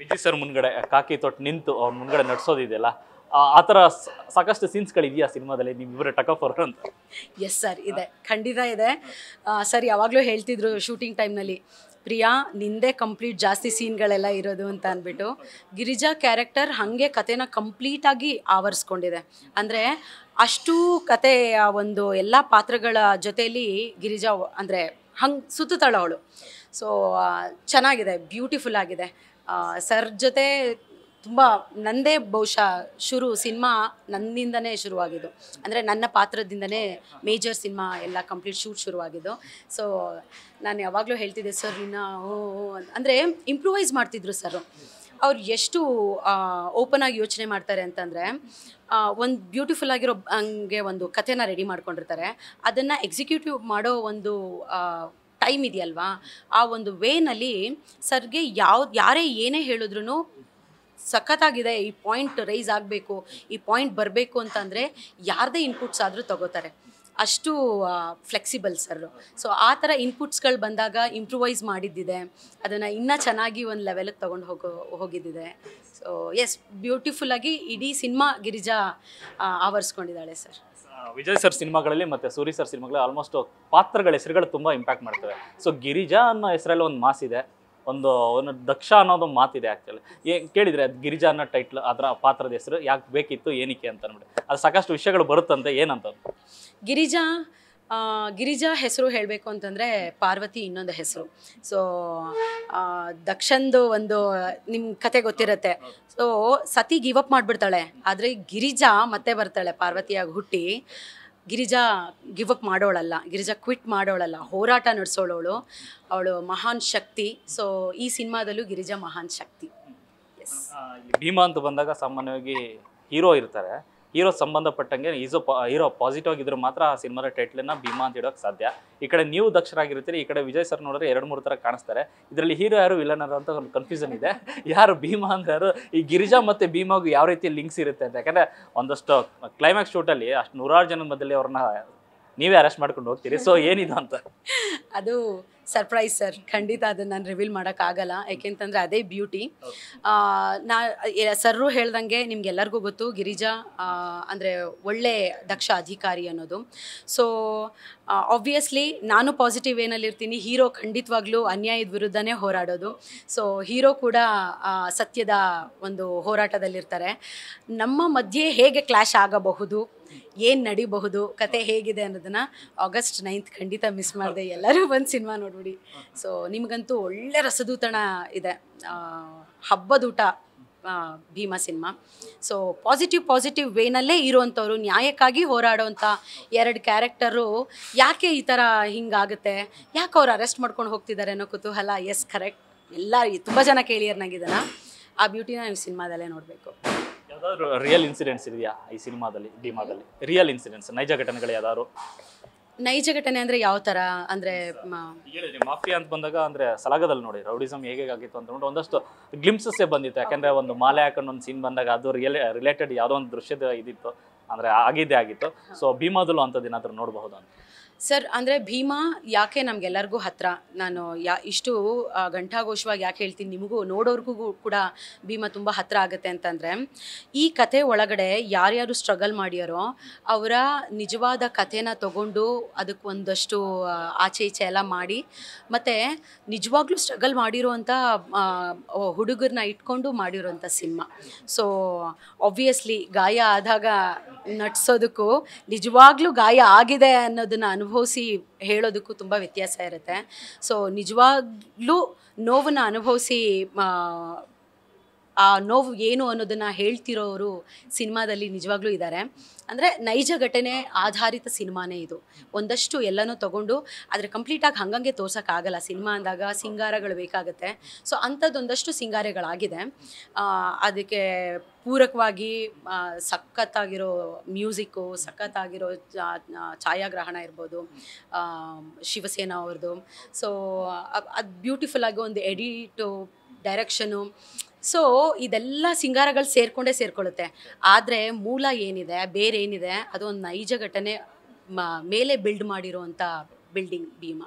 Vijay sir ಮುಂದ್ಗಡೆ ಕಾಕಿ ತೊಟ್ಟು ನಿಂತು ಅವ್ರ ಮುಂದ್ಗಡೆ ನಡ್ಸೋದಿದೆಯಲ್ಲ ಆ ಥರ ಸಾಕಷ್ಟು ಸೀನ್ಸ್ಗಳಿದೆಯಾ ಸಿನಿಮಾದಲ್ಲಿ ನಿಮ್ಮಿಬ್ಬರ ಟಕಫ್ ಅವರು ಅಂತ ಎಸ್ ಸರ್ ಇದೆ ಖಂಡಿತ ಇದೆ ಸರ್ ಯಾವಾಗಲೂ ಹೇಳ್ತಿದ್ರು ಶೂಟಿಂಗ್ ಟೈಮ್ನಲ್ಲಿ ಪ್ರಿಯಾ ನಿಂದೇ ಕಂಪ್ಲೀಟ್ ಜಾಸ್ತಿ ಸೀನ್ಗಳೆಲ್ಲ ಇರೋದು ಅಂತ ಅಂದ್ಬಿಟ್ಟು ಗಿರಿಜಾ ಕ್ಯಾರೆಕ್ಟರ್ ಹಾಗೆ ಕಥೆನ ಕಂಪ್ಲೀಟಾಗಿ ಆವರಿಸ್ಕೊಂಡಿದೆ ಅಂದರೆ ಅಷ್ಟು ಕತೆಯ ಒಂದು ಎಲ್ಲ ಪಾತ್ರಗಳ ಜೊತೆಯಲ್ಲಿ ಗಿರಿಜಾ ಅಂದರೆ ಹಂಗೆ ಸುತ್ತಾಳ ಅವಳು ಸೊ ಚೆನ್ನಾಗಿದೆ ಬ್ಯೂಟಿಫುಲ್ ಆಗಿದೆ ಸರ್ ಜೊತೆ ತುಂಬ ನನ್ನದೇ ಬಹುಶಃ ಶುರು ಸಿನಿಮಾ ನನ್ನಿಂದನೇ ಶುರುವಾಗಿದ್ದು ಅಂದರೆ ನನ್ನ ಪಾತ್ರದಿಂದನೇ ಮೇಜರ್ ಸಿನಿಮಾ ಎಲ್ಲ ಕಂಪ್ಲೀಟ್ ಶೂಟ್ ಶುರುವಾಗಿದ್ದು ಸೊ ನಾನು ಯಾವಾಗಲೂ ಹೇಳ್ತಿದ್ದೆ ಸರ್ ನಿನ್ನ ಓ ಅಂದರೆ ಇಂಪ್ರೂವೈಸ್ ಮಾಡ್ತಿದ್ರು ಸರ್ ಅವ್ರು ಎಷ್ಟು ಓಪನ್ ಆಗಿ ಯೋಚನೆ ಮಾಡ್ತಾರೆ ಅಂತಂದರೆ ಒಂದು ಬ್ಯೂಟಿಫುಲ್ ಆಗಿರೋ ಹಂಗೆ ಒಂದು ಕಥೆನ ರೆಡಿ ಮಾಡ್ಕೊಂಡಿರ್ತಾರೆ ಅದನ್ನು ಎಕ್ಸಿಕ್ಯೂಟಿವ್ ಮಾಡೋ ಒಂದು ಟೈಮ್ ಇದೆಯಲ್ವಾ ಆ ಒಂದು ವೇನಲ್ಲಿ ಸರ್ಗೆ ಯಾವ್ದು ಯಾರೇ ಏನೇ ಹೇಳಿದ್ರು ಸಖತ್ತಾಗಿದೆ ಈ ಪಾಯಿಂಟ್ ರೈಸ್ ಆಗಬೇಕು ಈ ಪಾಯಿಂಟ್ ಬರಬೇಕು ಅಂತಂದರೆ ಯಾರದೇ ಇನ್ಪುಟ್ಸ್ ಆದರೂ ತಗೋತಾರೆ ಅಷ್ಟು ಫ್ಲೆಕ್ಸಿಬಲ್ ಸರ್ ಸೊ ಆ ಥರ ಇನ್ಪುಟ್ಸ್ಗಳು ಬಂದಾಗ ಇಂಪ್ರೂವೈಸ್ ಮಾಡಿದ್ದಿದೆ ಅದನ್ನು ಇನ್ನೂ ಚೆನ್ನಾಗಿ ಒಂದು ಲೆವೆಲಿಗೆ ತೊಗೊಂಡು ಹೋಗೋ ಹೋಗಿದ್ದಿದೆ ಸೊ ಎಸ್ ಬ್ಯೂಟಿಫುಲ್ಲಾಗಿ ಇಡೀ ಸಿನಿಮಾ ಗಿರಿಜಾ ಆವರಿಸ್ಕೊಂಡಿದ್ದಾಳೆ ಸರ್ ವಿಜಯ್ ಸರ್ ಸಿನಿಮಾಗಳಲ್ಲಿ ಮತ್ತು ಸೂರಿ ಸರ್ ಸಿನಿಮಾಗಳಲ್ಲಿ ಆಲ್ಮೋಸ್ಟ್ ಪಾತ್ರಗಳ ಹೆಸರುಗಳು ತುಂಬ ಇಂಪ್ಯಾಕ್ಟ್ ಮಾಡ್ತವೆ ಸೊ ಗಿರಿಜಾ ಅನ್ನೋ ಹೆಸರಲ್ಲಿ ಒಂದು ಮಾಸಿದೆ ಒಂದು ಒಂದು ದಕ್ಷ ಅನ್ನೋದು ಮಾತಿದೆ ಆ್ಯಕ್ಚುಲಿ ಏ ಕೇಳಿದರೆ ಅದು ಗಿರಿಜಾ ಅನ್ನೋ ಟೈಟ್ಲ್ ಅದರ ಪಾತ್ರದ ಹೆಸರು ಯಾಕೆ ಬೇಕಿತ್ತು ಏನಕ್ಕೆ ಅಂತ ಅಂದ್ಬಿಟ್ಟು ಅದು ಸಾಕಷ್ಟು ವಿಷಯಗಳು ಬರುತ್ತಂತೆ ಏನಂತ ಗಿರಿಜಾ ಗಿರಿಜಾ ಹೆಸರು ಹೇಳಬೇಕು ಅಂತಂದರೆ ಪಾರ್ವತಿ ಇನ್ನೊಂದು ಹೆಸರು ಸೊ ದಕ್ಷಂದು ಒಂದು ನಿಮ್ಮ ಕತೆ ಗೊತ್ತಿರುತ್ತೆ ಸೊ ಸತಿ ಗಿವ್ ಅಪ್ ಮಾಡಿಬಿಡ್ತಾಳೆ ಆದರೆ ಗಿರಿಜಾ ಮತ್ತೆ ಬರ್ತಾಳೆ ಪಾರ್ವತಿಯಾಗಿ ಹುಟ್ಟಿ ಗಿರಿಜಾ ಗಿವ್ ಅಪ್ ಮಾಡೋಳಲ್ಲ ಗಿರಿಜಾ ಕ್ವಿಟ್ ಮಾಡೋಳಲ್ಲ ಹೋರಾಟ ನಡೆಸೋಳೋಳು ಅವಳು ಮಹಾನ್ ಶಕ್ತಿ ಸೊ ಈ ಸಿನಿಮಾದಲ್ಲೂ ಗಿರಿಜಾ ಮಹಾನ್ ಶಕ್ತಿ ಎಸ್ ಭೀಮಾ ಅಂತ ಬಂದಾಗ ಸಾಮಾನ್ಯವಾಗಿ ಹೀರೋ ಇರ್ತಾರೆ ಹೀರೋ ಸಂಬಂಧಪಟ್ಟಂಗೆ ಈಸೋ ಹೀರೋ ಪಾಸಿಟಿವ್ ಆಗಿದ್ರು ಮಾತ್ರ ಆ ಸಿನಿಮಾದ ಟೈಟ್ಲನ್ನ ಭೀಮಾ ಅಂತ ಇಡೋಕೆ ಸಾಧ್ಯ ಈ ಕಡೆ ನೀವು ದಕ್ಷರಾಗಿರ್ತೀರಿ ಈ ಕಡೆ ವಿಜಯ್ ಸರ್ ನೋಡಿದ್ರೆ ಎರಡು ಮೂರು ಥರ ಕಾಣಿಸ್ತಾರೆ ಇದರಲ್ಲಿ ಹೀರೋ ಯಾರು ವಿಲನ್ ಅನ್ನೋ ಅಂತ ಒಂದು ಕನ್ಫ್ಯೂಷನ್ ಇದೆ ಯಾರು ಭೀಮಾ ಅಂದ್ರೆ ಯಾರು ಈ ಗಿರಿಜಾ ಮತ್ತು ಭೀಮಾಗೂ ಯಾವ ರೀತಿ ಲಿಂಕ್ಸ್ ಇರುತ್ತೆ ಅಂತ ಯಾಕಂದರೆ ಒಂದಷ್ಟು ಕ್ಲೈಮ್ಯಾಕ್ಸ್ ಅಲ್ಲಿ ಅಷ್ಟು ನೂರಾರು ಜನದ ಮಧ್ಯದಲ್ಲಿ ಅವ್ರನ್ನ ನೀವೇ ಅರೆಸ್ಟ್ ಮಾಡ್ಕೊಂಡು ಹೋಗ್ತೀರಿ ಸೊ ಏನಿದು ಅಂತ ಅದು ಸರ್ಪ್ರೈಸ್ ಸರ್ ಖಂಡಿತ ಅದನ್ನು ನಾನು ರಿವೀಲ್ ಮಾಡೋಕ್ಕಾಗಲ್ಲ ಯಾಕೆಂತಂದರೆ ಅದೇ ಬ್ಯೂಟಿ ನಾ ಸರ್ರು ಹೇಳ್ದಂಗೆ ನಿಮ್ಗೆಲ್ಲರಿಗೂ ಗೊತ್ತು ಗಿರಿಜಾ ಅಂದರೆ ಒಳ್ಳೆ ದಕ್ಷ ಅಧಿಕಾರಿ ಅನ್ನೋದು ಸೊ ಆಬ್ವಿಯಸ್ಲಿ ನಾನು ಪಾಸಿಟಿವ್ ಏನಲ್ಲಿರ್ತೀನಿ ಹೀರೋ ಖಂಡಿತವಾಗ್ಲೂ ಅನ್ಯಾಯದ ವಿರುದ್ಧನೇ ಹೋರಾಡೋದು ಸೊ ಹೀರೋ ಕೂಡ ಸತ್ಯದ ಒಂದು ಹೋರಾಟದಲ್ಲಿರ್ತಾರೆ ನಮ್ಮ ಮಧ್ಯೆ ಹೇಗೆ ಕ್ಲಾಶ್ ಆಗಬಹುದು ಏನು ನಡಿಬಹುದು ಕತೆ ಹೇಗಿದೆ ಅನ್ನೋದನ್ನು ಆಗಸ್ಟ್ ನೈನ್ತ್ ಖಂಡಿತ ಮಿಸ್ ಮಾಡಿದೆ ಎಲ್ಲರೂ ಬಂದು ಸಿನಿಮಾ ನೋಡಿಬಿಡಿ ಸೊ ನಿಮಗಂತೂ ಒಳ್ಳೆ ರಸದೂತಣ ಇದೆ ಹಬ್ಬದೂಟ Bheema cinema so positive positive ವೇನಲ್ಲೇ ಇರುವಂಥವ್ರು ನ್ಯಾಯಕ್ಕಾಗಿ ಹೋರಾಡೋವಂಥ ಎರಡು ಕ್ಯಾರೆಕ್ಟರು ಯಾಕೆ ಈ ಥರ ಹಿಂಗಾಗುತ್ತೆ ಯಾಕೆ ಅವ್ರು ಅರೆಸ್ಟ್ ಮಾಡ್ಕೊಂಡು ಹೋಗ್ತಿದ್ದಾರೆ ಅನ್ನೋ ಕುತೂಹಲ ಎಸ್ ಕರೆಕ್ಟ್ ಎಲ್ಲ ತುಂಬ ಜನ ಕೇಳಿಯರ್ನಾಗಿದ್ದಾನ ಆ ಬ್ಯೂಟಿನ ನೀವು ಸಿನಿಮಾದಲ್ಲೇ ನೋಡಬೇಕು ಯಾವ್ದಾದ್ರು ರಿಯಲ್ ಇನ್ಸಿಡೆಂಟ್ಸ್ ಇದೆಯಾ ಈ ಸಿನಿಮಾದಲ್ಲಿ ಡಿಮಾದಲ್ಲಿ ರಿಯಲ್ ಇನ್ಸಿಡೆಂಟ್ಸ್ ನೈಜ ಘಟನೆಗಳು ಯಾವ್ದಾದ್ರು ನೈಜ ಘಟನೆ ಅಂದ್ರೆ ಯಾವ ತರ ಅಂದ್ರೆ ಮಾಫಿ ಮಾಫಿಯಾ ಅಂತ ಬಂದಾಗ ಅಂದ್ರೆ ಸಲಗದಲ್ಲಿ ನೋಡಿ ರೌಡಿಸಮ್ ಹೇಗೆ ಆಗಿತ್ತು ಅಂತ ನೋಡಿ ಒಂದಷ್ಟು ಗ್ಲಿಂಪ್ಸಸ್ ಬಂದಿತ್ತು ಯಾಕಂದ್ರೆ ಒಂದು ಮಾಲೆ ಹಾಕೊಂಡು ಒಂದು ಸೀನ್ ಬಂದಾಗ ಅದು ರಿಯಲ್ ರಿಲೇಟೆಡ್ ಯಾವುದೋ ಒಂದು ದೃಶ್ಯದ ಇದಿತ್ತು ಅಂದ್ರೆ ಆಗಿದ್ದೇ ಆಗಿತ್ತು ಸೊ ಭೀಮಾದಲ್ಲೂ ಏನಾದ್ರು ನೋಡಬಹುದು ಅಂತ ಸರ್ ಅಂದರೆ ಭೀಮಾ ಯಾಕೆ ನಮಗೆಲ್ಲರಿಗೂ ಹತ್ರ ನಾನು ಯಾ ಇಷ್ಟು ಘಂಟಾಘೋಷವಾಗಿ ಯಾಕೆ ಹೇಳ್ತೀನಿ ನಿಮಗೂ ನೋಡೋರ್ಗೂ ಕೂಡ ಭೀಮಾ ತುಂಬ ಹತ್ರ ಆಗುತ್ತೆ ಅಂತಂದರೆ ಈ ಕಥೆ ಒಳಗಡೆ ಯಾರ್ಯಾರು ಸ್ಟ್ರಗಲ್ ಮಾಡ್ಯಾರೋ ಅವರ ನಿಜವಾದ ಕಥೆನ ತಗೊಂಡು ಅದಕ್ಕೆ ಒಂದಷ್ಟು ಆಚೆ ಈಚೆ ಎಲ್ಲ ಮಾಡಿ ಮತ್ತು ನಿಜವಾಗ್ಲೂ ಸ್ಟ್ರಗಲ್ ಮಾಡಿರೋವಂಥ ಹುಡುಗರನ್ನ ಇಟ್ಕೊಂಡು ಮಾಡಿರೋಂಥ ಸಿನಿಮಾ ಸೊ ಆಬ್ವಿಯಸ್ಲಿ ಗಾಯ ಆದಾಗ ನಟಿಸೋದಕ್ಕೂ ನಿಜವಾಗ್ಲೂ ಗಾಯ ಆಗಿದೆ ಅನ್ನೋದನ್ನು ಅನುಭವಿಸಿ ಹೇಳೋದಕ್ಕೂ ತುಂಬ ವ್ಯತ್ಯಾಸ ಇರುತ್ತೆ ಸೊ ನಿಜವಾಗ್ಲೂ ನೋವನ್ನು ಅನುಭವಿಸಿ ಆ ನೋವು ಏನು ಅನ್ನೋದನ್ನು ಹೇಳ್ತಿರೋರು ಸಿನಿಮಾದಲ್ಲಿ ನಿಜವಾಗ್ಲೂ ಇದ್ದಾರೆ ಅಂದರೆ ನೈಜ ಘಟನೆ ಆಧಾರಿತ ಸಿನಿಮಾನೇ ಇದು ಒಂದಷ್ಟು ಎಲ್ಲನೂ ತಗೊಂಡು ಆದರೆ ಕಂಪ್ಲೀಟಾಗಿ ಹಂಗಂಗೆ ತೋರ್ಸೋಕ್ಕಾಗಲ್ಲ ಸಿನಿಮಾ ಅಂದಾಗ ಸಿಂಗಾರಗಳು ಬೇಕಾಗುತ್ತೆ ಸೊ ಅಂಥದ್ದೊಂದಷ್ಟು ಸಿಂಗಾರಗಳಾಗಿದೆ ಅದಕ್ಕೆ ಪೂರಕವಾಗಿ ಸಖತ್ತಾಗಿರೋ ಮ್ಯೂಸಿಕ್ಕು ಸಖತ್ತಾಗಿರೋ ಛಾಯಾಗ್ರಹಣ ಇರ್ಬೋದು ಶಿವಸೇನಾ ಅವ್ರದ್ದು ಸೊ ಅದು ಬ್ಯೂಟಿಫುಲ್ಲಾಗಿ ಒಂದು ಎಡಿಟು ಡೈರೆಕ್ಷನು ಸೊ ಇದೆಲ್ಲ ಸಿಂಗಾರಗಳು ಸೇರಿಕೊಂಡೇ ಸೇರಿಕೊಳ್ಳುತ್ತೆ ಆದರೆ ಮೂಲ ಏನಿದೆ ಬೇರೆ ಏನಿದೆ ಅದೊಂದು ನೈಜ ಘಟನೆ ಮೇಲೆ ಬಿಲ್ಡ್ ಮಾಡಿರುವಂಥ ಬಿಲ್ಡಿಂಗ್ ಭೀಮಾ